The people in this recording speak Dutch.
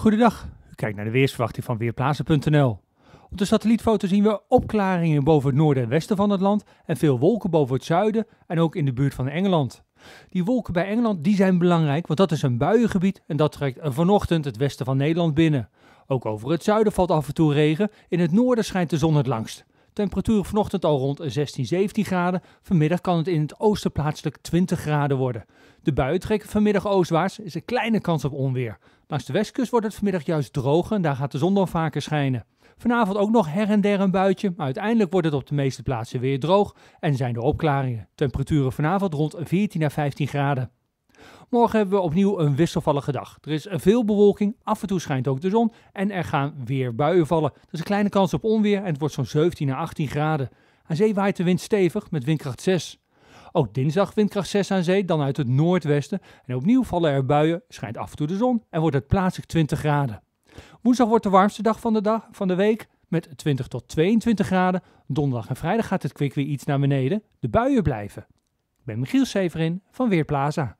Goedendag, u kijkt naar de weersverwachting van Weerplaatsen.nl. Op de satellietfoto zien we opklaringen boven het noorden en westen van het land en veel wolken boven het zuiden en ook in de buurt van Engeland. Die wolken bij Engeland die zijn belangrijk, want dat is een buiengebied en dat trekt vanochtend het westen van Nederland binnen. Ook over het zuiden valt af en toe regen, in het noorden schijnt de zon het langst. Temperatuur vanochtend al rond 16, 17 graden. Vanmiddag kan het in het oosten plaatselijk 20 graden worden. De buien trekken vanmiddag oostwaarts, is een kleine kans op onweer. Langs de westkust wordt het vanmiddag juist droog en daar gaat de zon dan vaker schijnen. Vanavond ook nog her en der een buitje, maar uiteindelijk wordt het op de meeste plaatsen weer droog en zijn er opklaringen. Temperaturen vanavond rond 14 à 15 graden. Morgen hebben we opnieuw een wisselvallige dag. Er is veel bewolking, af en toe schijnt ook de zon en er gaan weer buien vallen. Er is een kleine kans op onweer en het wordt zo'n 17 à 18 graden. Aan zee waait de wind stevig met windkracht 6. Ook dinsdag windkracht 6 aan zee, dan uit het noordwesten. En opnieuw vallen er buien, schijnt af en toe de zon en wordt het plaatselijk 20 graden. Woensdag wordt de warmste dag van de, dag, van de week met 20 tot 22 graden. Donderdag en vrijdag gaat het kwik weer iets naar beneden. De buien blijven. Ik ben Michiel Severin van Weerplaza.